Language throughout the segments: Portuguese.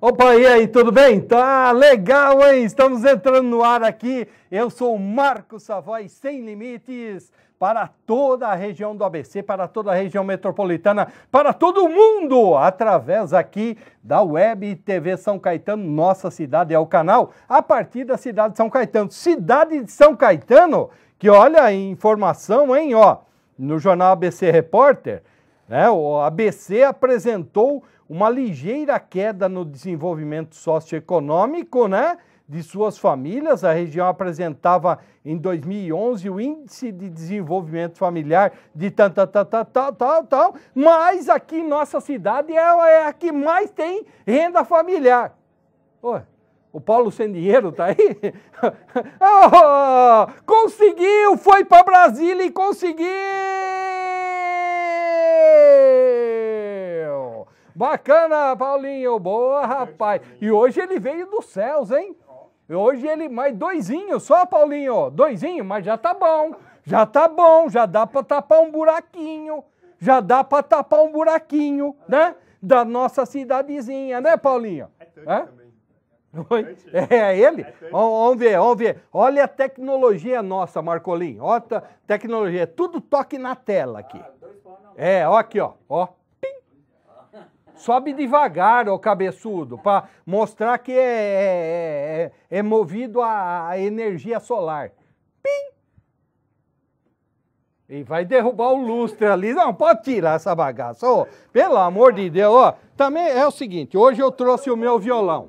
Opa, e aí, tudo bem? Tá legal, hein? Estamos entrando no ar aqui. Eu sou o Marcos Savoy, sem limites, para toda a região do ABC, para toda a região metropolitana, para todo mundo, através aqui da Web TV São Caetano, nossa cidade é o canal, a partir da cidade de São Caetano. Cidade de São Caetano, que olha a informação, hein, ó, no jornal ABC Repórter, né? O ABC apresentou uma ligeira queda no desenvolvimento socioeconômico, né? De suas famílias, a região apresentava em 2011 o índice de desenvolvimento familiar de tal, tal, tal, tal, tal, tal, tal mas aqui nossa cidade é, é a que mais tem renda familiar. o Paulo sem dinheiro tá aí? oh, conseguiu! Foi para Brasília e conseguiu! Bacana, Paulinho. Boa, rapaz. E hoje ele veio dos céus, hein? Hoje ele mais doisinho, só Paulinho, doisinho, mas já tá bom. Já tá bom, já dá para tapar um buraquinho. Já dá para tapar um buraquinho, né? Da nossa cidadezinha, né, Paulinho? É Oi? É, é, é ele? É vamos ver, vamos ver. Olha a tecnologia nossa, Marcolinho Olha a tecnologia. Tudo toque na tela aqui. Ah, é, ó aqui, ó. ó. Sobe devagar, ô cabeçudo, para mostrar que é, é, é, é, é movido a, energia solar. Pim! E vai derrubar o lustre ali. Não, pode tirar essa bagaça. pelo amor de Deus. também é o seguinte, hoje eu trouxe o meu violão.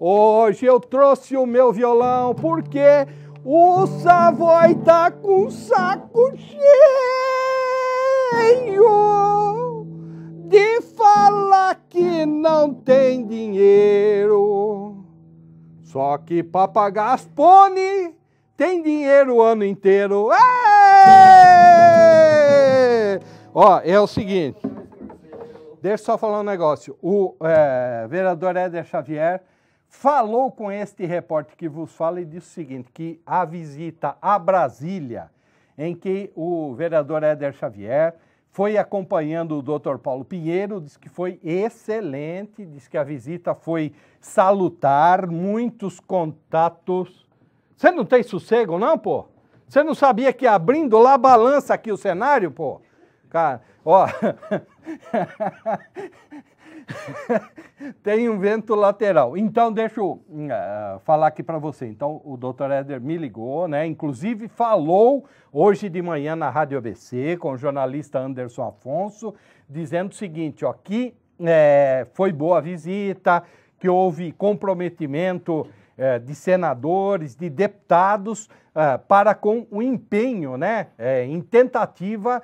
Hoje eu trouxe o meu violão porque o Savoy tá com o saco cheio de falar que não tem dinheiro. Só que Papagás Pone tem dinheiro o ano inteiro. É! Ó, é o seguinte. Deixa eu só falar um negócio. O é, vereador Éder Xavier falou com este repórter que vos fala e disse o seguinte, que a visita a Brasília, em que o vereador Éder Xavier foi acompanhando o Dr. Paulo Pinheiro, disse que foi excelente, disse que a visita foi salutar, muitos contatos. Você não tem sossego, não, pô? Você não sabia que abrindo lá balança aqui o cenário, pô? Cara, ó. tem um vento lateral. Então, deixa eu eh, falar aqui para você. Então, o Dr. Éder me ligou, né? Inclusive falou hoje de manhã na Rádio ABC com o jornalista Anderson Afonso, dizendo o seguinte: ó, que é, foi boa a visita, que houve comprometimento é, de senadores, de deputados é, para com o empenho, né? em tentativa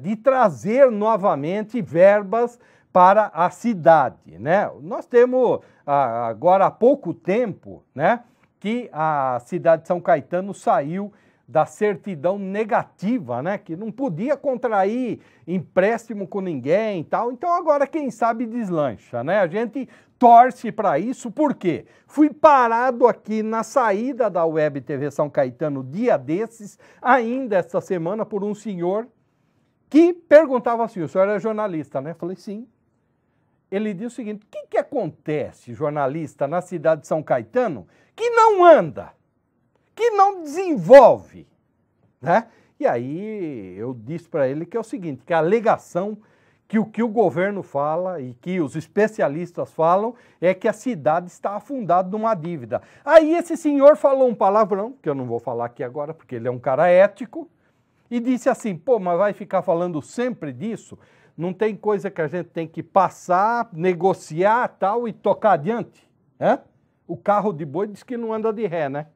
de trazer novamente verbas para a cidade, né? Nós temos ah, agora há pouco tempo, né, que a cidade de São Caetano saiu da certidão negativa, né? Que não podia contrair empréstimo com ninguém e tal. Então agora quem sabe deslancha, né? A gente torce para isso porque fui parado aqui na saída da Web TV São Caetano dia desses, ainda esta semana por um senhor que perguntava assim: "O senhor é jornalista, né?" Falei: "Sim" ele diz o seguinte: o que, que acontece, jornalista, na cidade de São Caetano, que não anda, que não desenvolve? Né? E aí eu disse para ele que é o seguinte: que a alegação que o que o governo fala e que os especialistas falam é que a cidade está afundada numa dívida. Aí esse senhor falou um palavrão, que eu não vou falar aqui agora, porque ele é um cara ético, e disse assim: pô, mas vai ficar falando sempre disso? Não tem coisa que a gente tem que passar, negociar tal e tocar adiante. Né? O carro de boi diz que não anda de ré, né?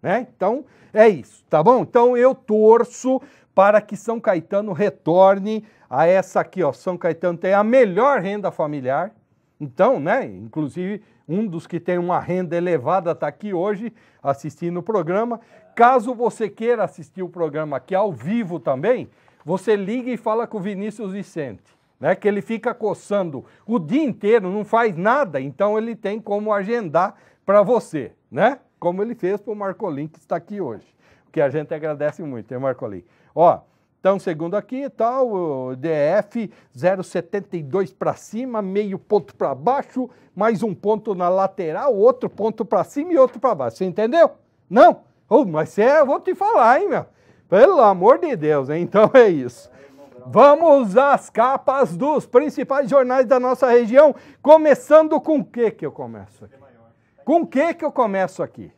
né? Então é isso, tá bom? Então eu torço para que São Caetano retorne a essa aqui, ó. São Caetano tem a melhor renda familiar. Então, né? Inclusive, um dos que tem uma renda elevada está aqui hoje assistindo o programa. Caso você queira assistir o programa aqui ao vivo também, você liga e fala com o Vinícius Vicente, né? Que ele fica coçando o dia inteiro, não faz nada, então ele tem como agendar para você, né? Como ele fez para o Marcolin, que está aqui hoje. O que a gente agradece muito, hein, Marcolin? Ó, então, segundo aqui, tal, o DF 0,72 para cima, meio ponto para baixo, mais um ponto na lateral, outro ponto para cima e outro para baixo. Você entendeu? Não? Oh, mas você, eu vou te falar, hein, meu? Pelo amor de Deus, hein? então é isso. Vamos às capas dos principais jornais da nossa região, começando com o que que eu começo aqui? Com o que que eu começo aqui?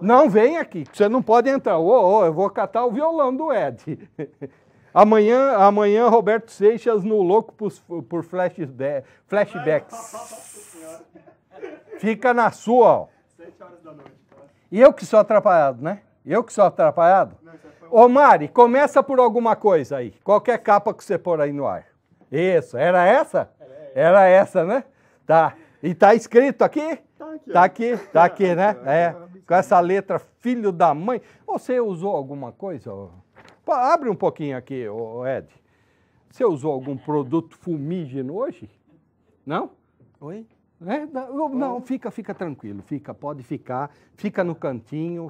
Não vem aqui, você não pode entrar. Oh, oh, eu vou catar o violão do Ed. amanhã, amanhã Roberto Seixas no Louco por, por flashbacks. Fica na sua, ó. Sete horas da noite. E eu que sou atrapalhado, né? Eu que sou atrapalhado? Ô Mari, começa por alguma coisa aí. Qualquer capa que você pôr aí no ar. Isso, era essa? É. Era essa, né? Tá. E tá escrito aqui? Tá aqui, tá aqui, tá aqui é, né? Tá é. Com essa letra filho da mãe. Você usou alguma coisa? Abre um pouquinho aqui, Ed. Você usou algum produto fumígeno hoje? Não? Oi? É, não, fica, fica tranquilo, fica, pode ficar, fica no cantinho.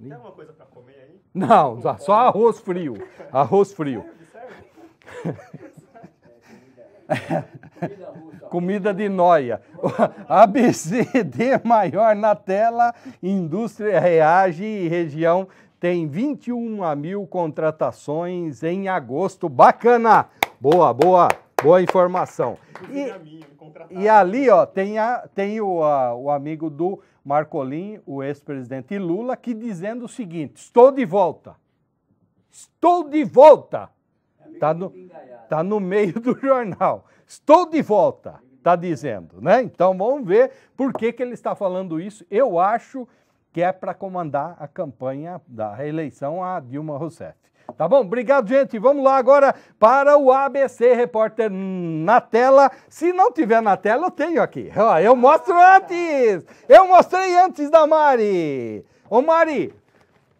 Tem alguma coisa para comer aí? Não, só, só arroz frio. Arroz frio. Comida de noia. ABCD maior na tela, indústria reage e região tem 21 mil contratações em agosto. Bacana! Boa, boa! Boa informação. E, e, ali, ó, tem, a, tem o, a, o amigo do Marcolim, o ex-presidente Lula, que dizendo o seguinte: estou de volta. Estou de volta. Está no, tá no meio do jornal. Estou de volta, está dizendo, né? Então vamos ver por que, que ele está falando isso. Eu acho que é para comandar a campanha da reeleição a Dilma Rousseff. Tá bom? Obrigado, gente. Vamos lá agora para o ABC Repórter na tela. Se não tiver na tela, eu tenho aqui. eu mostro antes. Eu mostrei antes da Mari. Ô, Mari,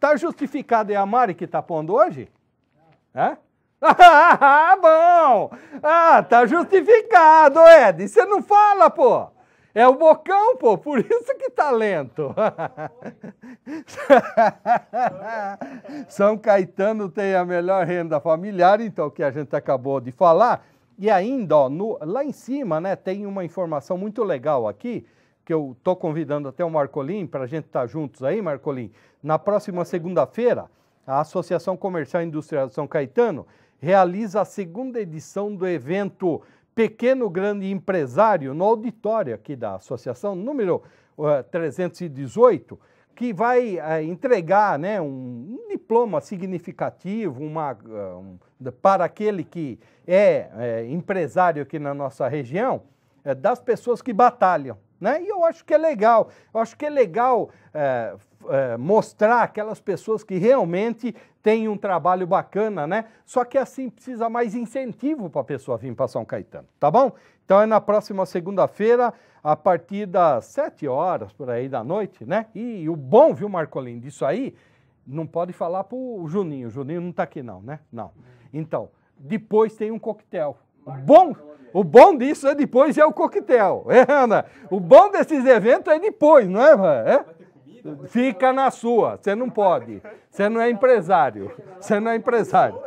tá justificado é a Mari que tá pondo hoje? É? Ah, bom! Ah, tá justificado, Ed. Você não fala, pô! É o Bocão, pô, por isso que tá lento. São Caetano tem a melhor renda familiar, então, que a gente acabou de falar. E ainda, ó, no, lá em cima, né, tem uma informação muito legal aqui, que eu tô convidando até o Marcolim para a gente estar tá juntos aí, Marcolim. Na próxima segunda-feira, a Associação Comercial e Industrial de São Caetano realiza a segunda edição do evento pequeno grande empresário no auditório aqui da associação, número uh, eh, 318, que vai uh, entregar né, um, um, diploma significativo uma, eh, um, para aquele que é empresário aqui na nossa região, das pessoas que batalham. Né? E eu acho que é legal, eu acho que é legal é, mostrar aquelas pessoas que realmente têm um trabalho bacana, né? Só que assim precisa mais incentivo para a pessoa vir para São Caetano, tá bom? Então é na próxima segunda-feira, a partir das 7 horas por aí da noite, né? E, e o bom, viu, Marcolino, disso aí, não pode falar para o Juninho. O Juninho não está aqui, não, né? Não. Então, depois tem um coquetel. O bom, o bom disso é depois é o coquetel. É, Ana? O bom desses eventos é depois, não é? é? Fica na sua, você não pode. Você não é empresário. Você não é empresário.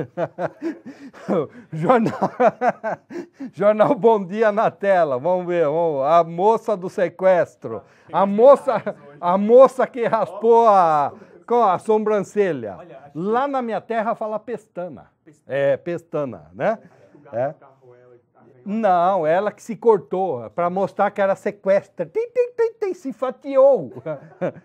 jornal, jornal Bom Dia na tela. Vamos ver. Vamos. A moça do sequestro. A moça, a moça que raspou a, a sobrancelha. Lá na minha terra fala pestana. É, pestana, né? É. Não, ela que se cortou para mostrar que era sequestra. Tem, tem, tem, tem, se fatiou.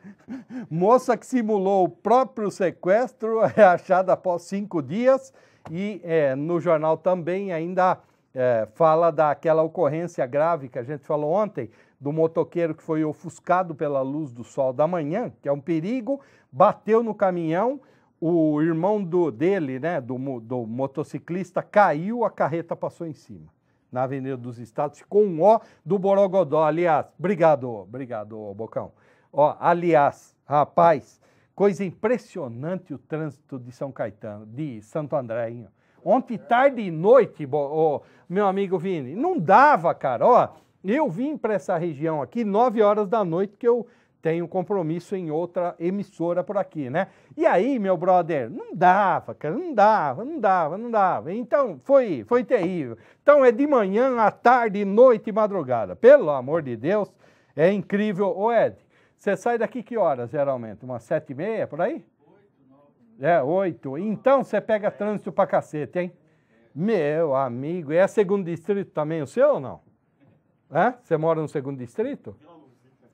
Moça que simulou o próprio sequestro é achada após cinco dias e é, no jornal também ainda é, fala daquela ocorrência grave que a gente falou ontem do motoqueiro que foi ofuscado pela luz do sol da manhã, que é um perigo, bateu no caminhão o irmão do, dele, né, do, do motociclista, caiu, a carreta passou em cima na Avenida dos Estados, com um O do Borogodó. Aliás, obrigado, obrigado, Bocão. Ó, aliás, rapaz, coisa impressionante o trânsito de São Caetano, de Santo André. Ontem, tarde e noite, ó, meu amigo Vini, não dava, cara. Ó, eu vim para essa região aqui, 9 horas da noite, que eu tem um compromisso em outra emissora por aqui, né? E aí, meu brother, não dava, cara, não dava, não dava, não dava. Então, foi, foi terrível. Então é de manhã, à tarde, noite e madrugada. Pelo amor de Deus, é incrível. Ô Ed, você sai daqui que horas, geralmente? Umas sete e meia, por aí? Oito, é, oito. Então você pega trânsito pra cacete, hein? Meu amigo, é segundo distrito também o seu ou não? É? Você mora no segundo distrito? Não.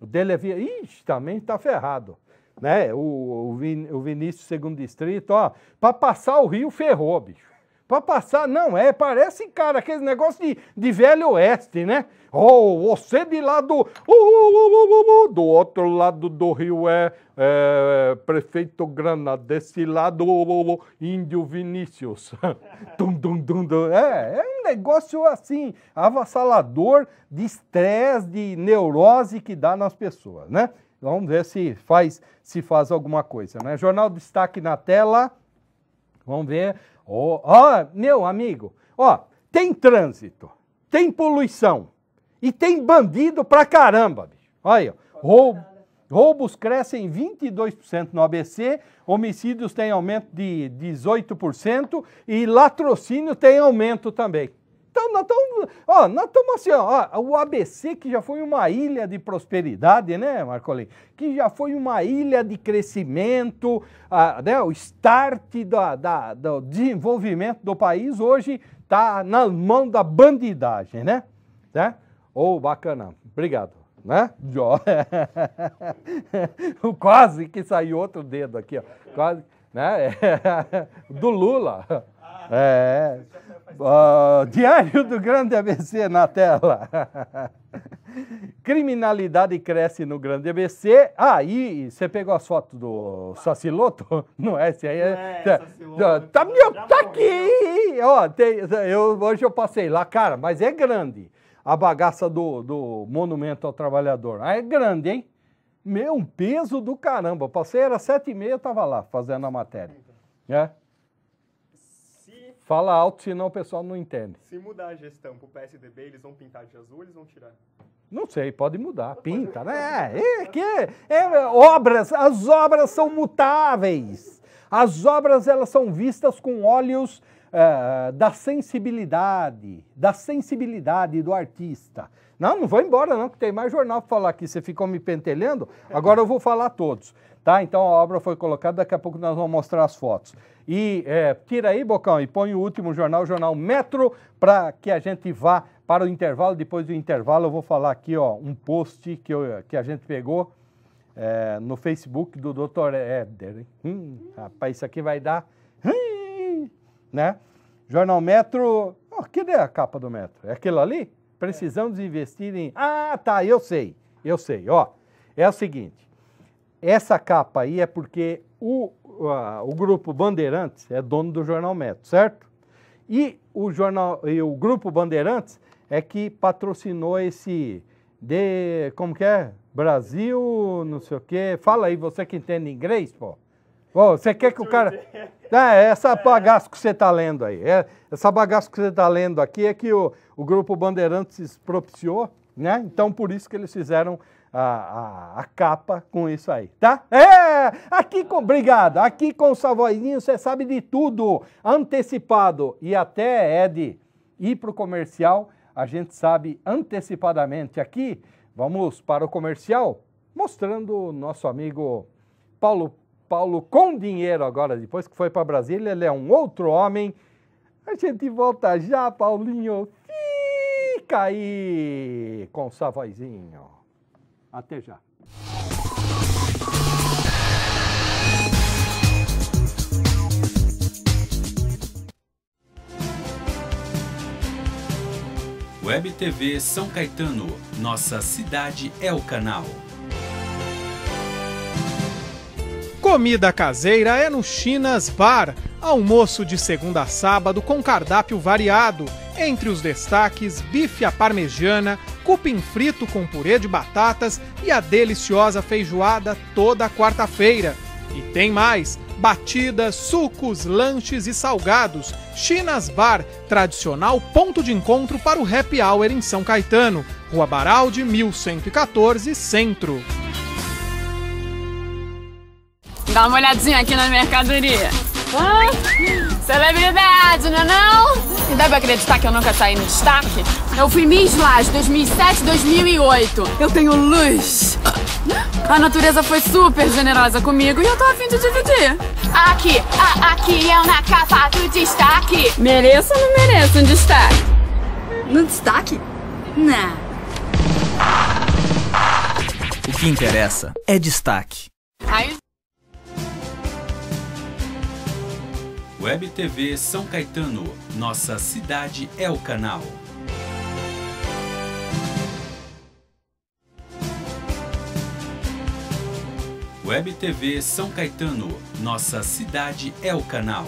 O dele havia. Ixi, também está ferrado. Né? O, o, Vin, o Vinícius, segundo distrito, ó, para passar o rio ferrou, bicho. Para passar, não é. Parece, cara, aquele negócio de, de velho oeste, né? Oh, você de lado do. Do outro lado do rio é, é prefeito Grana, desse lado, índio Vinícius. dum, dum, dum, dum. É, é um negócio assim, avassalador de estresse, de neurose que dá nas pessoas, né? Vamos ver se faz, se faz alguma coisa, né? Jornal Destaque na tela. Vamos ver. Ó, oh, oh, meu amigo, ó, oh, tem trânsito, tem poluição e tem bandido pra caramba, bicho. Olha, roubo, roubos crescem 22% no ABC, homicídios têm aumento de 18% e latrocínio tem aumento também. Então, nós estamos, ó, nós estamos assim, ó, o ABC que já foi uma ilha de prosperidade, né, Marcolim? Que já foi uma ilha de crescimento, né, o start da, da, do desenvolvimento do país hoje está na mão da bandidagem, né? né? Ô, oh, bacana, obrigado, né? Quase que saiu outro dedo aqui, ó. Quase, né? Do Lula. É. Uh, Diário do Grande ABC na tela. Criminalidade cresce no Grande ABC. Aí, ah, e você pegou as fotos do Saciloto? Não é esse aí? É, é Tá, tá, tá meu, tá aqui! Ó, tem, eu, hoje eu passei lá, cara, mas é grande a bagaça do, do Monumento ao Trabalhador. Ah, é grande, hein? Meu, um peso do caramba. passei, era sete e meia, eu tava lá fazendo a matéria. É? Fala alto, senão o pessoal não entende. Se mudar a gestão pro PSDB, eles vão pintar de azul, eles vão tirar? Não sei, pode mudar, pinta, né? É, que, é, é, obras, as obras são mutáveis. As obras, elas são vistas com olhos é, da sensibilidade, da sensibilidade do artista. Não, não vou embora não, que tem mais jornal para falar aqui. Você ficou me pentelhando, agora eu vou falar todos tá? Então a obra foi colocada, daqui a pouco nós vamos mostrar as fotos. E é, tira aí, Bocão, e põe o último jornal, o jornal Metro, para que a gente vá para o intervalo. Depois do intervalo eu vou falar aqui, ó, um post que, eu, que a gente pegou é, no Facebook do Dr. Éder. Hum, rapaz, isso aqui vai dar... Hum, né? Jornal Metro... Oh, é a capa do Metro? É aquilo ali? Precisamos investir em... Ah, tá, eu sei, eu sei, ó. É o seguinte, essa capa aí é porque o, uh, o grupo Bandeirantes é dono do jornal Metro, certo? E o jornal e o grupo Bandeirantes é que patrocinou esse de como que é? Brasil, não sei o quê. Fala aí, você que entende inglês, pô. você quer que o cara. É, essa é. bagaça que você está lendo aí. É, essa bagaça que você está lendo aqui é que o, o Grupo Bandeirantes propiciou, né? Então, por isso que eles fizeram a, a, a, capa com isso aí, tá? É! Aqui com. Obrigado! Aqui com o Savoizinho você sabe de tudo, antecipado. E até, Ed, ir para o comercial, a gente sabe antecipadamente. Aqui, vamos para o comercial, mostrando o nosso amigo Paulo. Paulo com dinheiro agora, depois que foi para Brasília, ele é um outro homem. A gente volta já, Paulinho. Fica aí com o Savoizinho. Até já. Web TV São Caetano, nossa cidade é o canal. Comida caseira é no Chinas Bar, almoço de segunda a sábado com cardápio variado. Entre os destaques, bife à parmegiana, cupim frito com purê de batatas e a deliciosa feijoada toda quarta-feira. E tem mais! Batidas, sucos, lanches e salgados. Chinas Bar, tradicional ponto de encontro para o happy hour em São Caetano. Rua Baraldi, 1114, Centro. Dá uma olhadinha aqui na mercadoria. Ah, celebridade, não é não? Você deve acreditar que eu nunca saí no destaque? Eu fui Miss Laje 2007, 2008. Eu tenho luz. A natureza foi super generosa comigo e eu tô afim de dividir. Aqui, a, aqui eu na capa do destaque. Mereço ou não mereço um destaque? No destaque? Não. O que interessa é destaque. Aí Web TV São Caetano, nossa cidade é o canal. Web TV São Caetano, nossa cidade é o canal.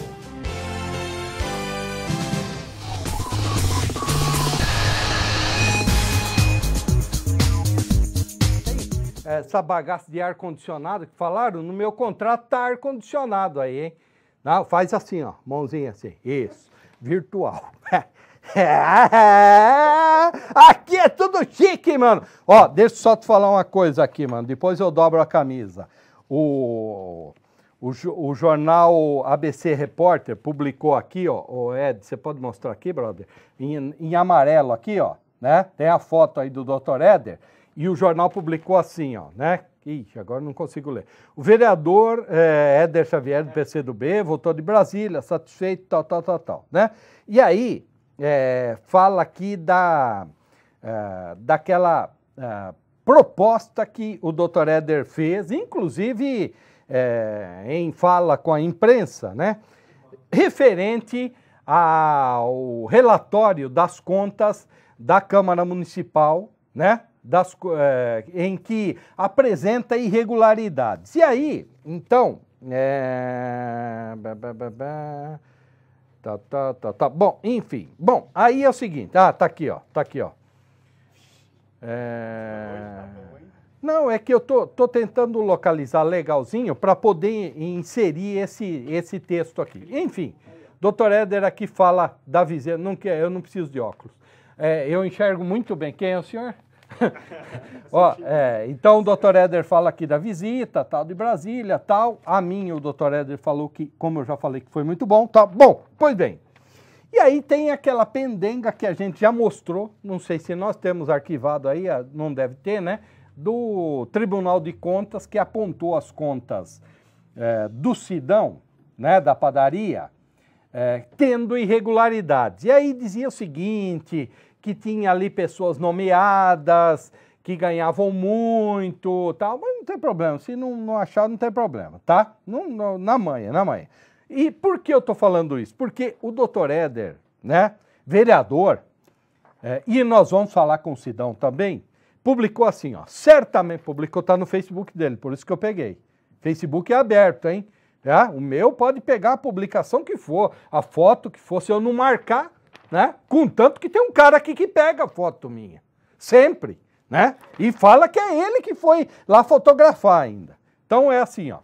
Essa bagaça de ar-condicionado que falaram, no meu contrato tá ar-condicionado aí, hein? Não, faz assim, ó, mãozinha assim. Isso. Virtual. É, aqui é tudo chique, mano. Ó, deixa eu só te falar uma coisa aqui, mano. Depois eu dobro a camisa. O, o, o jornal ABC Repórter publicou aqui, ó. O Ed, você pode mostrar aqui, brother? Em, em amarelo aqui, ó. Né? Tem a foto aí do Dr. Éder. E o jornal publicou assim, ó, né? Ixi, agora não consigo ler. O vereador é, Éder Xavier, do é. PCdoB, votou de Brasília, satisfeito, tal, tal, tal, tal. Né? E aí, é, fala aqui da, é, daquela é, proposta que o doutor Éder fez, inclusive em fala com a imprensa, né? referente ao relatório das contas da Câmara Municipal, né? das, é, em que apresenta irregularidades. E aí, então. É... Tá, tá, tá, tá. Bom, enfim. Bom, aí é o seguinte. Ah, tá aqui, ó. Tá aqui, ó. É... Não, é que eu tô, tô tentando localizar legalzinho para poder inserir esse, esse texto aqui. Enfim, doutor Éder aqui fala da viseira. Não, eu não preciso de óculos. É, eu enxergo muito bem. Quem é o senhor? Ó, é, então o Dr. Éder fala aqui da visita, tal, de Brasília, tal. A mim o Dr. Éder falou que, como eu já falei, que foi muito bom, tá? Bom, pois bem. E aí tem aquela pendenga que a gente já mostrou, não sei se nós temos arquivado aí, não deve ter, né? Do Tribunal de Contas que apontou as contas é, do Sidão, né, da padaria, é, tendo irregularidades. E aí dizia o seguinte, que tinha ali pessoas nomeadas, que ganhavam muito tal, mas não tem problema, se não, não achar, não tem problema, tá? Não, não, na manhã, na manhã. E por que eu tô falando isso? Porque o doutor Éder, né, vereador, é, e nós vamos falar com o Sidão também, publicou assim, ó, certamente, publicou, tá no Facebook dele, por isso que eu peguei. Facebook é aberto, hein? Tá? O meu pode pegar a publicação que for, a foto que for, se eu não marcar, né? Contanto que tem um cara aqui que pega foto minha, sempre, né? E fala que é ele que foi lá fotografar ainda. Então é assim, ó.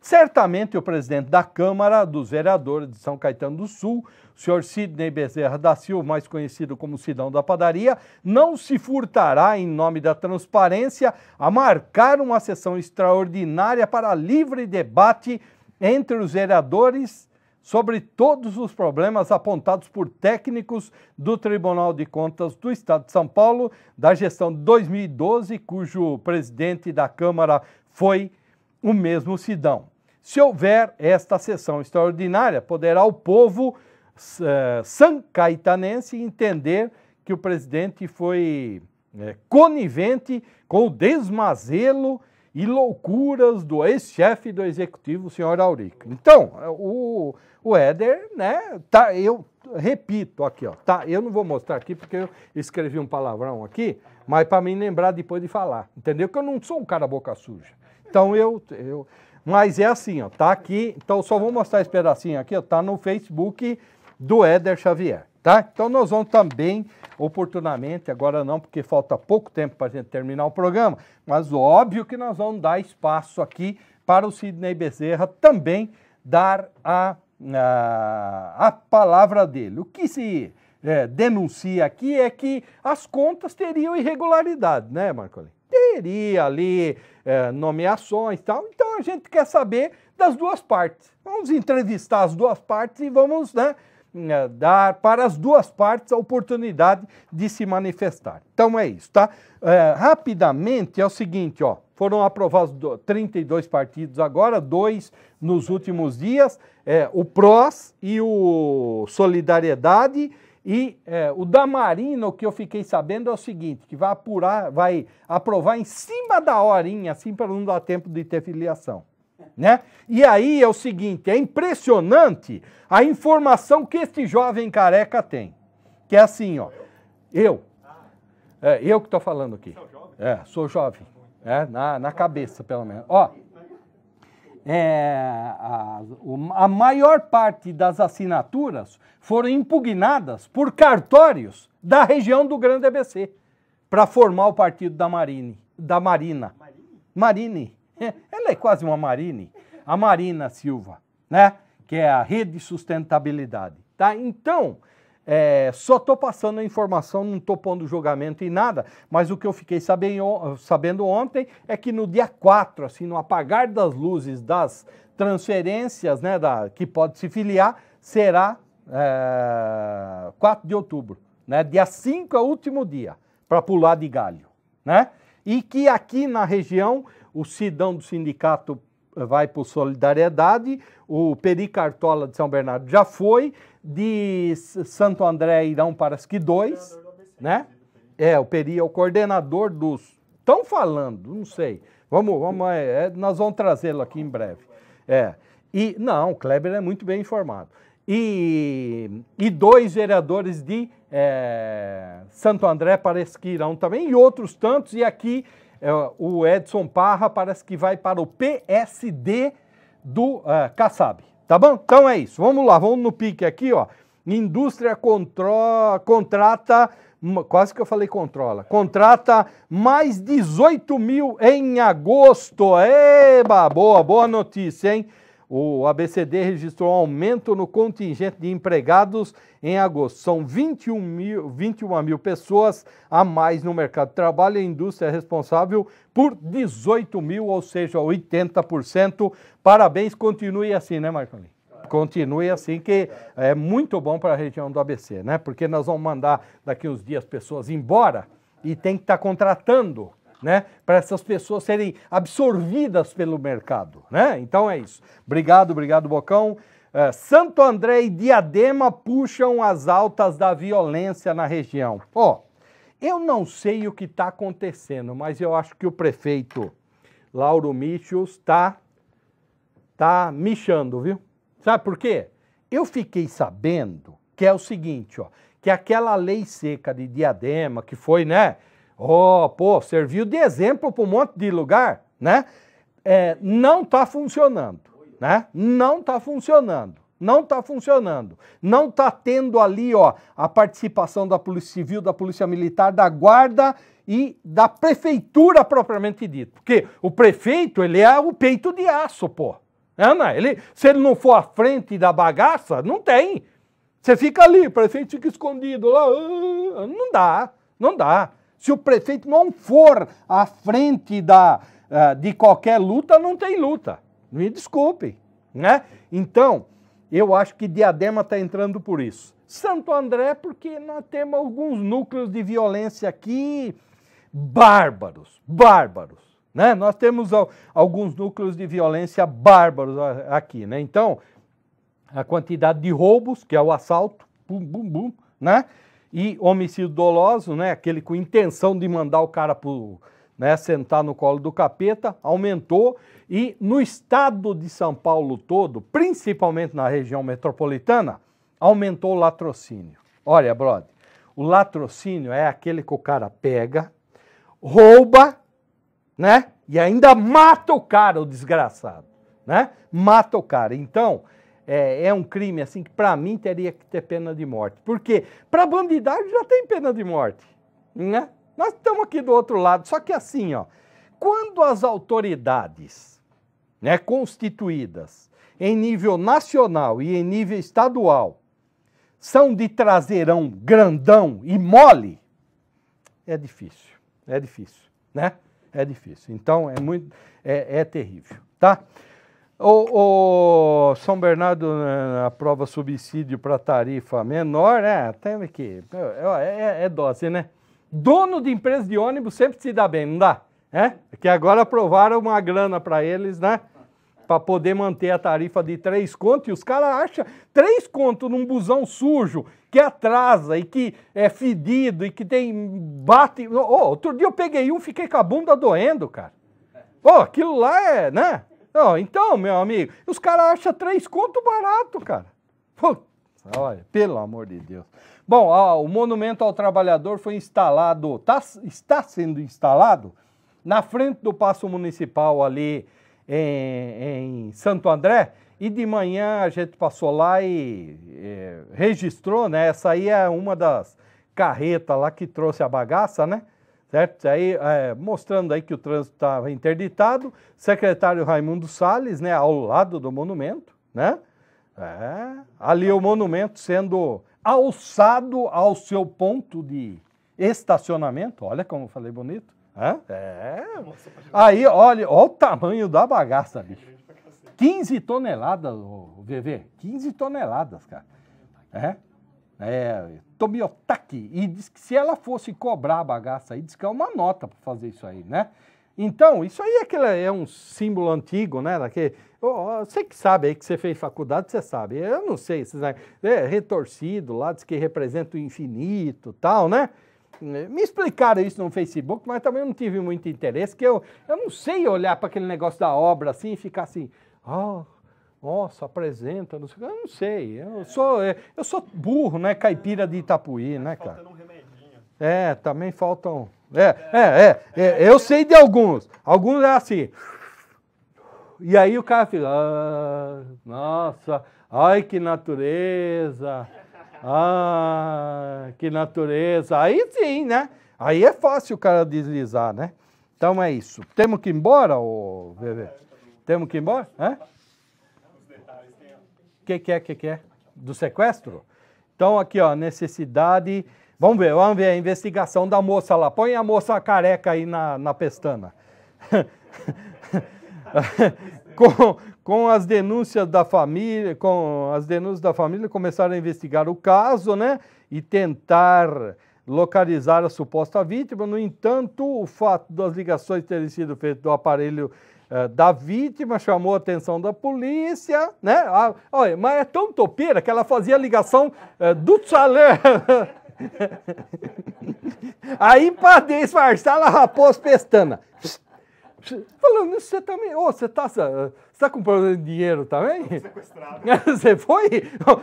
Certamente o presidente da Câmara dos Vereadores de São Caetano do Sul, o senhor Sidney Bezerra da Silva, mais conhecido como Sidão da Padaria, não se furtará, em nome da transparência, a marcar uma sessão extraordinária para livre debate entre os vereadores sobre todos os problemas apontados por técnicos do Tribunal de Contas do Estado de São Paulo, da gestão 2012, cujo presidente da Câmara foi o mesmo Sidão. Se houver esta sessão extraordinária, poderá o povo eh, sancaitanense entender que o presidente foi eh, conivente com o desmazelo e loucuras do ex-chefe do executivo, o senhor Aurico. Então, o, o Éder, né, tá, eu repito aqui, ó, tá, eu não vou mostrar aqui porque eu escrevi um palavrão aqui, mas para mim lembrar depois de falar, entendeu? Que eu não sou um cara boca suja. Então eu, eu mas é assim, ó, tá aqui, então só vou mostrar esse pedacinho aqui, ó, tá no Facebook do Éder Xavier. Tá? Então nós vamos também, oportunamente, agora não, porque falta pouco tempo para a gente terminar o programa, mas óbvio que nós vamos dar espaço aqui para o Sidney Bezerra também dar a, a, a palavra dele. O que se é, denuncia aqui é que as contas teriam irregularidade, né, Marcolin? Teria ali é, nomeações e tal. Então a gente quer saber das duas partes. Vamos entrevistar as duas partes e vamos, né? Eh, dar para as duas partes a oportunidade de se manifestar. Então é isso, tá? É, rapidamente é o seguinte, ó, foram aprovados 32 partidos agora, dois nos últimos dias, é, o PROS e o Solidariedade, e é, o Damarino, que eu fiquei sabendo, é o seguinte, que vai apurar, vai aprovar em cima da horinha, assim, para não dar tempo de ter filiação né? E aí é o seguinte, é impressionante a informação que este jovem careca tem. Que é assim, ó. Eu. É, eu que estou falando aqui. É, é, sou jovem. É, na, na cabeça, pelo menos. Ó, é, a, a maior parte das assinaturas foram impugnadas por cartórios da região do Grande ABC para formar o partido da Marine. Da Marina. Marine? Marine. Ela é quase uma Marine, a Marina Silva, né? Que é a Rede Sustentabilidade, tá? Então, é, só estou passando a informação, não estou pondo julgamento em nada, mas o que eu fiquei sabendo, sabendo ontem é que no dia 4, assim, no apagar das luzes das transferências, né, da, que pode se filiar, será é, 4 de outubro, né? Dia 5 é o último dia para pular de galho, né? E que aqui na região o Sidão do sindicato eh, vai para o Solidariedade, o Peri Cartola de São Bernardo já foi, de Santo André irão para as que dois, né? É, o Peri é o coordenador dos. Estão falando, não sei. Vamos, vamos, é, é, nós vamos trazê-lo aqui em breve. É. E não, o Kleber é muito bem informado. E, e dois vereadores de é, Santo André parece que irão também, e outros tantos, e aqui é, o Edson Parra parece que vai para o PSD do uh, Kassab. Tá bom? Então é isso. Vamos lá, vamos no pique aqui, ó. Indústria contro... contrata, quase que eu falei controla, contrata mais 18 mil em agosto. Eba, boa, boa notícia, hein? O ABCD registrou um aumento no contingente de empregados em agosto. São 21 mil, 21 mil pessoas a mais no mercado de trabalho. A indústria é responsável por 18 mil, ou seja, 80%. Parabéns, continue assim, né, Marcolim? Continue assim, que é muito bom para a região do ABC, né? Porque nós vamos mandar daqui uns dias pessoas embora e tem que estar tá contratando né? Para essas pessoas serem absorvidas pelo mercado, né? Então é isso. Obrigado, obrigado, Bocão. É, Santo André e Diadema puxam as altas da violência na região. Ó, oh, eu não sei o que está acontecendo, mas eu acho que o prefeito Lauro Michels está tá michando, viu? Sabe por quê? Eu fiquei sabendo que é o seguinte, ó, que aquela lei seca de Diadema que foi, né, Oh, pô, serviu de exemplo para um monte de lugar, né? É, não está funcionando, né? Não está funcionando. Não está funcionando. Não está tendo ali ó, a participação da Polícia Civil, da Polícia Militar, da Guarda e da Prefeitura propriamente dito. Porque o prefeito, ele é o peito de aço, pô. É, né? ele, se ele não for à frente da bagaça, não tem. Você fica ali, o prefeito fica escondido lá. Ah, não dá, não dá. Se o prefeito não for à frente da, eh, de qualquer luta, não tem luta. Me desculpe, né? Então, eu acho que Diadema está entrando por isso. Santo André, porque nós temos alguns núcleos de violência aqui bárbaros, bárbaros, né? Nós temos alguns núcleos de violência bárbaros aqui, né? Então, a quantidade de roubos, que é o assalto, bum, bum, bum, né? e homicídio doloso, né, aquele com intenção de mandar o cara pro, né, sentar no colo do capeta, aumentou e no estado de São Paulo todo, principalmente na região metropolitana, aumentou o latrocínio. Olha, brother, o latrocínio é aquele que o cara pega, rouba, né, e ainda mata o cara, o desgraçado, né? Mata o cara. Então, é, é um crime assim que para mim teria que ter pena de morte. Porque para bandidagem já tem pena de morte, né? Nós estamos aqui do outro lado, só que assim, ó, quando as autoridades, né, constituídas em nível nacional e em nível estadual, são de traseirão grandão e mole, é difícil, é difícil, né? É difícil. Então é muito, é, é terrível, tá? O, o, São Bernardo né, aprova subsídio para tarifa menor, né? Tem que. É é, é, é, dose, né? Dono de empresa de ônibus sempre se dá bem, não dá? É? Que agora aprovaram uma grana para eles, né? Para poder manter a tarifa de três conto. E os caras acham três conto num busão sujo que atrasa e que é fedido e que tem. bate. Oh, outro dia eu peguei um, fiquei com a bunda doendo, cara. oh, aquilo lá é, né? Oh, então, meu amigo, os caras acham três conto barato, cara. Pô, olha, pelo amor de Deus. Bom, ó, o Monumento ao Trabalhador foi instalado, tá, está sendo instalado na frente do Paço Municipal ali em, em Santo André. E de manhã a gente passou lá e, e é, registrou, né? Essa aí é uma das carretas lá que trouxe a bagaça, né? certo? Aí, é, mostrando aí que o trânsito estava interditado, secretário Raimundo Salles, né, ao lado do monumento, né? É, ali o monumento sendo alçado ao seu ponto de estacionamento, olha como falei bonito, é, aí olha, olha o tamanho da bagaça, bicho, 15 toneladas, o VV, 15 toneladas, cara, é, é, Tomiotaki. E diz que se ela fosse cobrar a bagaça aí, diz que é uma nota para fazer isso aí, né? Então, isso aí é, que é um símbolo antigo, né? Daquele, você que sabe aí que você fez faculdade, você sabe. Eu não sei, vocês é retorcido lá, diz que representa o infinito tal, né? Me explicaram isso no Facebook, mas também não tive muito interesse, que eu, eu não sei olhar para aquele negócio da obra assim e ficar assim, oh, nossa, apresenta, não sei, eu não sei. Eu sou, é, eu sou burro, né? Caipira de Itapuí, né, tá cara? É, também faltam. É, é, é. é eu sei de alguns. Alguns é assim. E aí o cara fica, ah, nossa, ai que natureza, ah, que natureza. Aí sim, né? Aí é fácil o cara deslizar, né? Então é isso. Temos que ir embora, ô, bebê? Temos que ir embora? É? que que é, que que é? Do sequestro? Então aqui, ó, necessidade... Vamos ver, vamos ver a investigação da moça lá. Põe a moça careca aí na, na pestana. com, com as denúncias da família, com as denúncias da família, começaram a investigar o caso, né? E tentar localizar a suposta vítima. No entanto, o fato das ligações terem sido feitas do aparelho eh, da vítima, chamou a atenção da polícia, né? Ah, olha, mas é tão topeira que ela fazia ligação é, do salão. Aí, para disfarçar, ela rapou as pestanas. Falando você também. Ô, você tá, tá com problema de dinheiro também? Sequestrado. Você foi?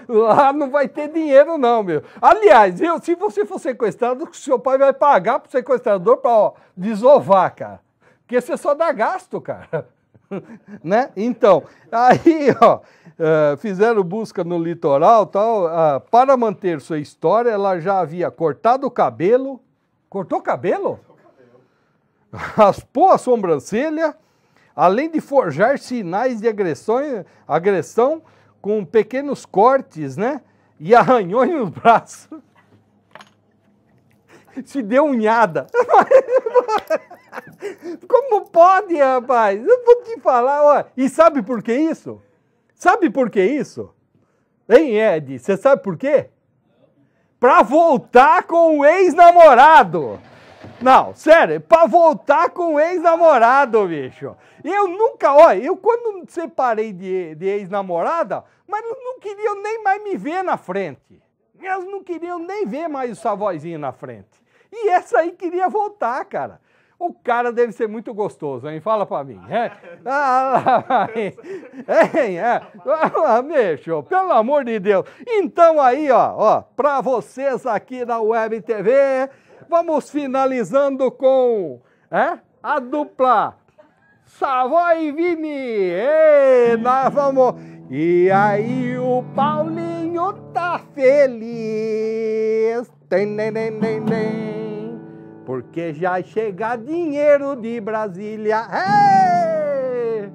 Lá não vai ter dinheiro, não, meu. Aliás, viu, se você for sequestrado, o seu pai vai pagar pro sequestrador pra ó, desovar, cara. Porque você só dá gasto, cara. né? Então, aí, ó, uh, fizeram busca no litoral tal. Uh, para manter sua história, ela já havia cortado o cabelo. Cortou o cabelo? Raspou a sobrancelha, além de forjar sinais de agressão, agressão com pequenos cortes, né? E arranhões nos braços se deu unhada. Como pode, rapaz? Eu vou te falar, ó. E sabe por que isso? Sabe por que isso? Hein, Ed? Você sabe por quê? Pra voltar com o ex-namorado. Não, sério, pra voltar com o ex-namorado, bicho. Eu nunca, ó, eu quando separei de, de ex-namorada, mas não queriam nem mais me ver na frente. Elas não queriam nem ver mais o Savoizinho na frente. E essa aí queria voltar, cara. O cara deve ser muito gostoso, hein? Fala pra mim. Ah, ah é. hein? É, Mexeu, ah, pelo amor de Deus. Então aí, ó, ó, pra vocês aqui na Web TV, vamos finalizando com é, a dupla Savoy e Vini. nós vamos... E aí o Paulinho tá feliz. Tem, nem, nem, nem, nem. Porque já chega dinheiro de Brasília. Hey!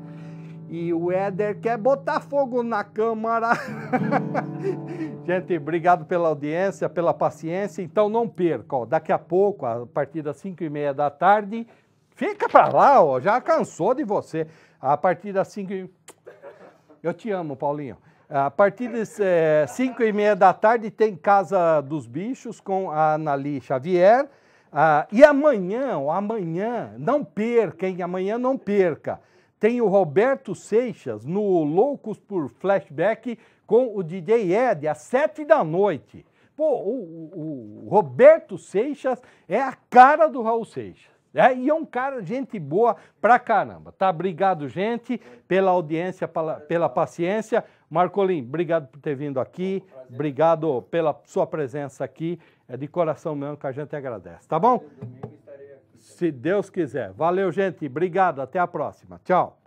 E o Éder quer botar fogo na Câmara. Gente, obrigado pela audiência, pela paciência. Então não perca. Ó, daqui a pouco, a partir das 5 e meia da tarde, fica para lá, ó, já cansou de você. A partir das 5 e... Eu te amo, Paulinho. A partir das é, cinco e meia da tarde tem Casa dos Bichos com a Anali Xavier. Ah, e amanhã, amanhã, não perca, hein? Amanhã não perca. Tem o Roberto Seixas no Loucos por Flashback com o DJ Ed, às sete da noite. Pô, o, o, o Roberto Seixas é a cara do Raul Seixas. É, e é um cara, gente boa pra caramba, tá? Obrigado, gente, pela audiência, pela, pela paciência. Marcolim, obrigado por ter vindo aqui, é obrigado pela sua presença aqui, é de coração mesmo que a gente agradece, tá bom? Se Deus quiser. Valeu, gente, obrigado, até a próxima. Tchau.